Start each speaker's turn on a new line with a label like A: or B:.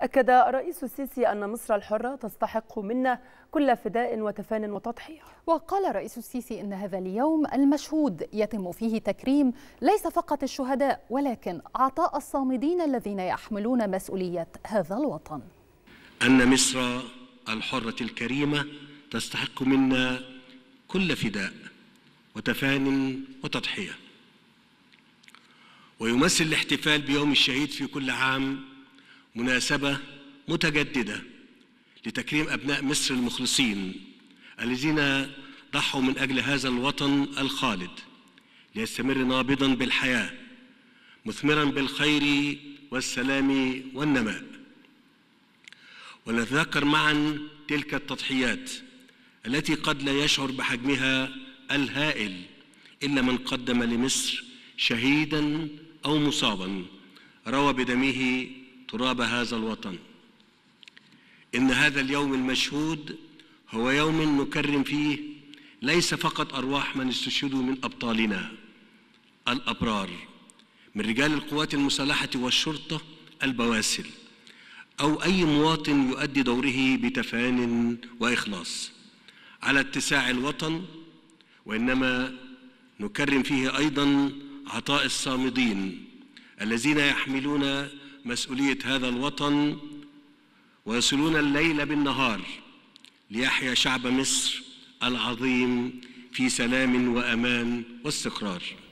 A: أكد الرئيس السيسي أن مصر الحرة تستحق منا كل فداء وتفان وتضحية وقال الرئيس السيسي إن هذا اليوم المشهود يتم فيه تكريم ليس فقط الشهداء ولكن عطاء الصامدين الذين يحملون مسؤولية هذا الوطن
B: أن مصر الحرة الكريمة تستحق منا كل فداء وتفان وتضحية ويمثل الاحتفال بيوم الشهيد في كل عام مناسبة متجددة لتكريم أبناء مصر المخلصين الذين ضحوا من أجل هذا الوطن الخالد ليستمر نابضا بالحياة مثمرا بالخير والسلام والنماء ولنتذكر معا تلك التضحيات التي قد لا يشعر بحجمها الهائل إلا من قدم لمصر شهيدا أو مصابا روى بدمه تراب هذا الوطن إن هذا اليوم المشهود هو يوم نكرم فيه ليس فقط أرواح من استشهدوا من أبطالنا الأبرار من رجال القوات المسلحة والشرطة البواسل أو أي مواطن يؤدي دوره بتفان وإخلاص على اتساع الوطن وإنما نكرم فيه أيضا عطاء الصامدين الذين يحملون مسؤولية هذا الوطن ويصلون الليل بالنهار ليحيا شعب مصر العظيم في سلام وأمان واستقرار